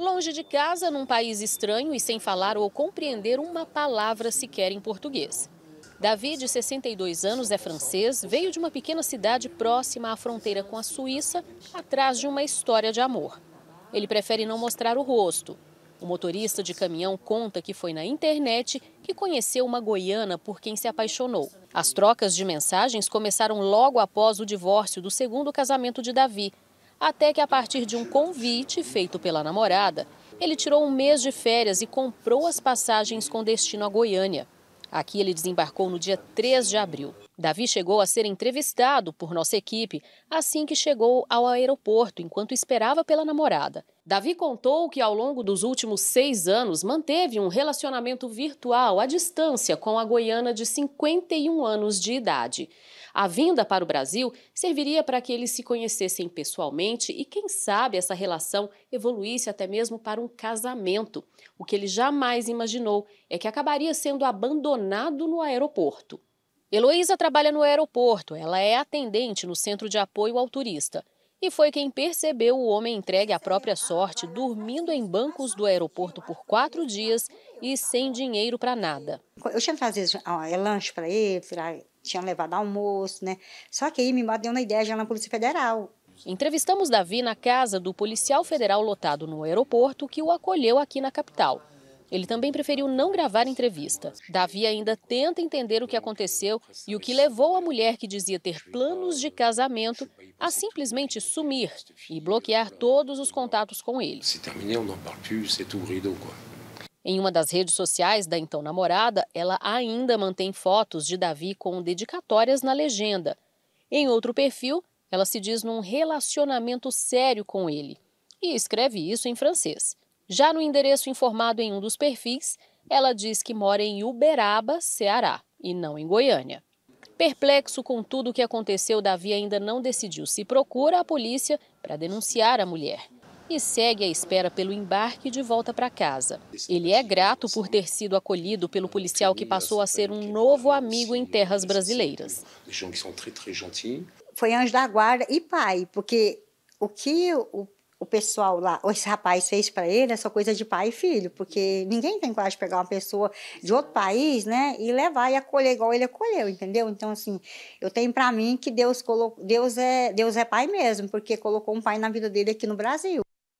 longe de casa, num país estranho e sem falar ou compreender uma palavra sequer em português. Davi, de 62 anos, é francês, veio de uma pequena cidade próxima à fronteira com a Suíça, atrás de uma história de amor. Ele prefere não mostrar o rosto. O motorista de caminhão conta que foi na internet que conheceu uma goiana por quem se apaixonou. As trocas de mensagens começaram logo após o divórcio do segundo casamento de Davi, até que a partir de um convite feito pela namorada, ele tirou um mês de férias e comprou as passagens com destino a Goiânia. Aqui ele desembarcou no dia 3 de abril. Davi chegou a ser entrevistado por nossa equipe assim que chegou ao aeroporto, enquanto esperava pela namorada. Davi contou que ao longo dos últimos seis anos manteve um relacionamento virtual à distância com a goiana de 51 anos de idade. A vinda para o Brasil serviria para que eles se conhecessem pessoalmente e, quem sabe, essa relação evoluísse até mesmo para um casamento. O que ele jamais imaginou é que acabaria sendo abandonado no aeroporto. Heloísa trabalha no aeroporto, ela é atendente no centro de apoio ao turista e foi quem percebeu o homem entregue à própria sorte, dormindo em bancos do aeroporto por quatro dias e sem dinheiro para nada. Eu tinha trazido ó, é lanche para ele, tinha levado almoço, né? Só que aí me deu na ideia já na Polícia Federal. Entrevistamos Davi na casa do policial federal lotado no aeroporto que o acolheu aqui na capital. Ele também preferiu não gravar entrevista. Davi ainda tenta entender o que aconteceu e o que levou a mulher que dizia ter planos de casamento a simplesmente sumir e bloquear todos os contatos com ele. Em uma das redes sociais da então namorada, ela ainda mantém fotos de Davi com dedicatórias na legenda. Em outro perfil, ela se diz num relacionamento sério com ele e escreve isso em francês. Já no endereço informado em um dos perfis, ela diz que mora em Uberaba, Ceará, e não em Goiânia. Perplexo com tudo o que aconteceu, Davi ainda não decidiu se procura a polícia para denunciar a mulher e segue à espera pelo embarque de volta para casa. Ele é grato por ter sido acolhido pelo policial que passou a ser um novo amigo em terras brasileiras. Foi anjo da guarda e pai, porque o que o o pessoal lá, ou esse rapaz fez para ele, é só coisa de pai e filho, porque ninguém tem coragem de pegar uma pessoa de outro país, né, e levar e acolher igual ele acolheu, entendeu? Então, assim, eu tenho para mim que Deus colocou, Deus é, Deus é pai mesmo, porque colocou um pai na vida dele aqui no Brasil.